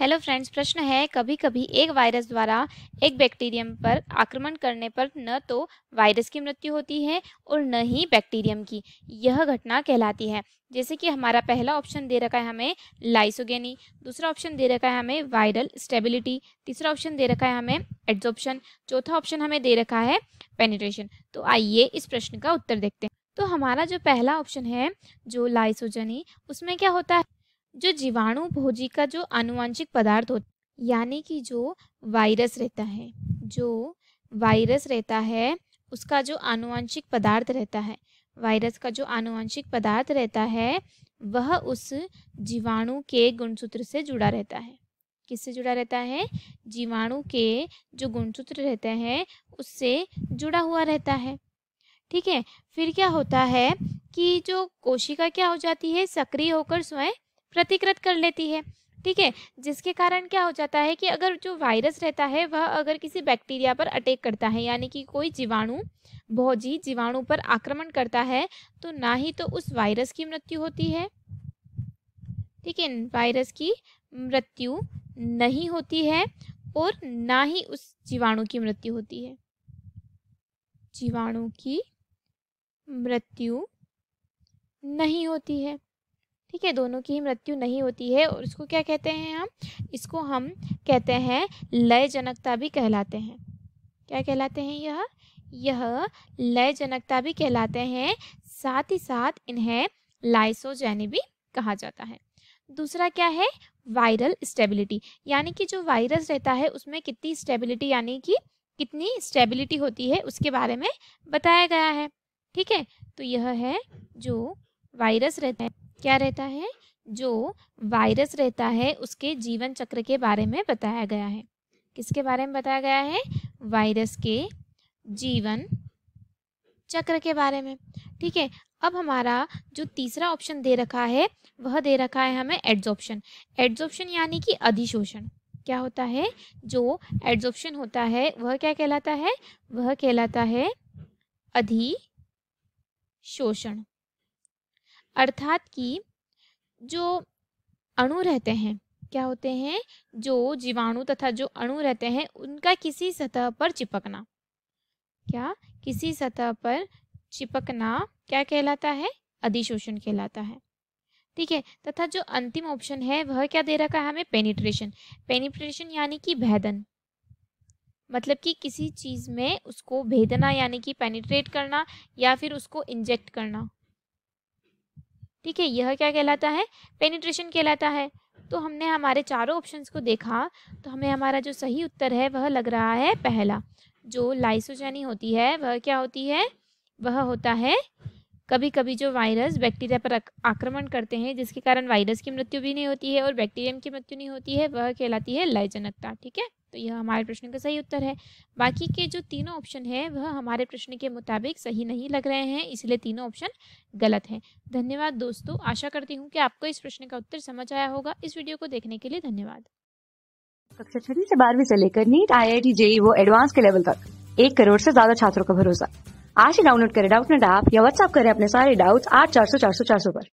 hello friends प्रश्न है कभी कभी एक वायरस द्वारा एक बैक्टीरियम पर आक्रमण करने पर न तो वायरस की मृत्यु होती है और न ही बैक्टीरियम की यह घटना कहलाती है जैसे कि हमारा पहला ऑप्शन दे रखा है हमें लाइसोगेनी दूसरा ऑप्शन दे रखा है हमें वायरल स्टेबिलिटी तीसरा ऑप्शन दे रखा है हमें एड्जॉप्शन चौथा ऑप्शन हमें दे रखा है पेनिट्रेशन तो आइए इस प्रश्न का उत्तर देखते हैं तो हमारा जो पहला ऑप्शन है जो लाइसोजनी उसमें क्या होता है जो जीवाणु भोजी का जो आनुवंशिक पदार्थ होता यानी कि जो वायरस रहता है जो वायरस रहता है उसका जो आनुवंशिक पदार्थ रहता है वायरस का जो आनुवंशिक पदार्थ रहता है वह उस जीवाणु के गुणसूत्र से जुड़ा रहता है किससे जुड़ा रहता है जीवाणु के जो गुणसूत्र रहते हैं उससे जुड़ा हुआ रहता है ठीक है फिर क्या होता है कि जो कोशिका क्या हो जाती है सक्रिय होकर स्वयं प्रतिकृत कर लेती है ठीक है जिसके कारण क्या हो जाता है कि अगर जो वायरस रहता है वह अगर किसी बैक्टीरिया पर अटैक करता है यानी कि कोई जीवाणु भौजी जीवाणु पर आक्रमण करता है तो ना ही तो उस वायरस की मृत्यु होती है ठीक है वायरस की मृत्यु नहीं होती है और ना ही उस जीवाणु की मृत्यु होती है जीवाणु की मृत्यु नहीं होती है ठीक है दोनों की ही मृत्यु नहीं होती है और इसको क्या कहते हैं हम इसको हम कहते हैं लय जनकता भी कहलाते हैं क्या कहलाते हैं यह यह लय जनकता भी कहलाते हैं साथ ही साथ इन्हें लाइसोजैनी भी कहा जाता है दूसरा क्या है वायरल स्टेबिलिटी यानी कि जो वायरस रहता है उसमें कितनी स्टेबिलिटी यानी कि कितनी स्टेबिलिटी होती है उसके बारे में बताया गया है ठीक है तो यह है जो वायरस रहता है क्या रहता है जो वायरस रहता है उसके जीवन चक्र के बारे में बताया गया है किसके बारे में बताया गया है वायरस के जीवन चक्र के बारे में ठीक है अब हमारा जो तीसरा ऑप्शन दे रखा है वह दे रखा है हमें एड्जॉप्शन एड्जॉप्शन यानी कि अधिशोषण क्या होता है जो एड्जॉप्शन होता है वह क्या कहलाता है वह कहलाता है अधिशोषण अर्थात कि जो अणु रहते हैं क्या होते हैं जो जीवाणु तथा जो अणु रहते हैं उनका किसी सतह पर चिपकना क्या किसी सतह पर चिपकना क्या कहलाता है अधिशोषण कहलाता है ठीक है तथा जो अंतिम ऑप्शन है वह क्या दे रखा है हमें पेनिट्रेशन पेनिट्रेशन यानी कि भेदन मतलब कि किसी चीज़ में उसको भेदना यानी कि पेनिट्रेट करना या फिर उसको इंजेक्ट करना ठीक है यह क्या कहलाता है पेनिट्रेशन कहलाता है तो हमने हमारे चारों ऑप्शंस को देखा तो हमें हमारा जो सही उत्तर है वह लग रहा है पहला जो लाइसोजेनी होती है वह क्या होती है वह होता है कभी कभी जो वायरस बैक्टीरिया पर आक्रमण करते हैं जिसके कारण वायरस की मृत्यु भी नहीं होती है और बैक्टीरियम की मृत्यु नहीं होती है वह कहलाती है लयजनकता ठीक है तो यह हमारे प्रश्न का सही उत्तर है बाकी के जो तीनों ऑप्शन है वह हमारे प्रश्न के मुताबिक सही नहीं लग रहे हैं इसलिए तीनों ऑप्शन गलत हैं धन्यवाद दोस्तों आशा करती हूँ कि आपको इस प्रश्न का उत्तर समझ आया होगा इस वीडियो को देखने के लिए धन्यवाद कक्षा छठी से बारहवीं से लेकर NEET I I T JEE वो एडवांस के लेवल तक एक करोड़ से ज्यादा छात्रों का भरोसा आज ही डाउनलोड करें डाउट नेट ऐप या व्हाट्सअप करें अपने सारे डाउट्स आठ चार सौ चार सौ चार सौ पर